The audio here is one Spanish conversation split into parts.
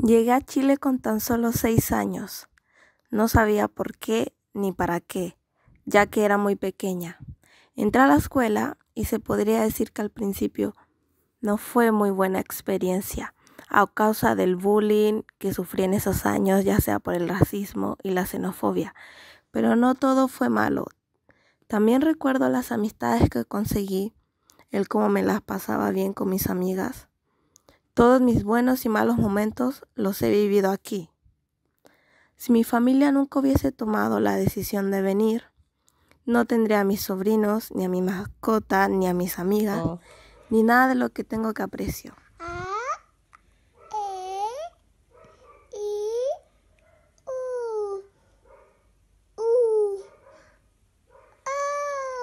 Llegué a Chile con tan solo seis años. No sabía por qué ni para qué, ya que era muy pequeña. Entré a la escuela y se podría decir que al principio no fue muy buena experiencia a causa del bullying que sufrí en esos años, ya sea por el racismo y la xenofobia. Pero no todo fue malo. También recuerdo las amistades que conseguí, el cómo me las pasaba bien con mis amigas. Todos mis buenos y malos momentos los he vivido aquí. Si mi familia nunca hubiese tomado la decisión de venir, no tendría a mis sobrinos, ni a mi mascota, ni a mis amigas, oh. ni nada de lo que tengo que aprecio.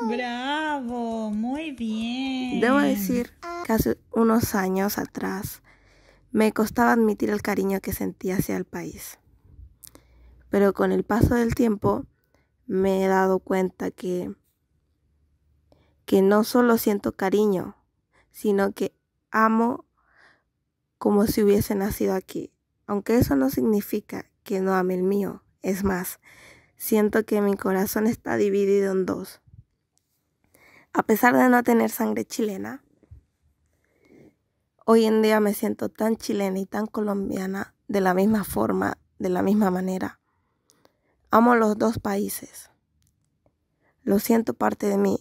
E, Bravo, muy bien. Debo decir hace unos años atrás me costaba admitir el cariño que sentía hacia el país. Pero con el paso del tiempo me he dado cuenta que, que no solo siento cariño, sino que amo como si hubiese nacido aquí. Aunque eso no significa que no ame el mío. Es más, siento que mi corazón está dividido en dos. A pesar de no tener sangre chilena, Hoy en día me siento tan chilena y tan colombiana de la misma forma, de la misma manera. Amo los dos países. Lo siento parte de mí.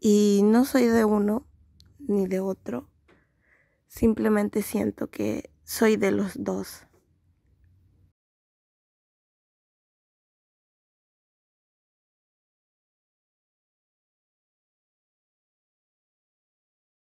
Y no soy de uno ni de otro. Simplemente siento que soy de los dos.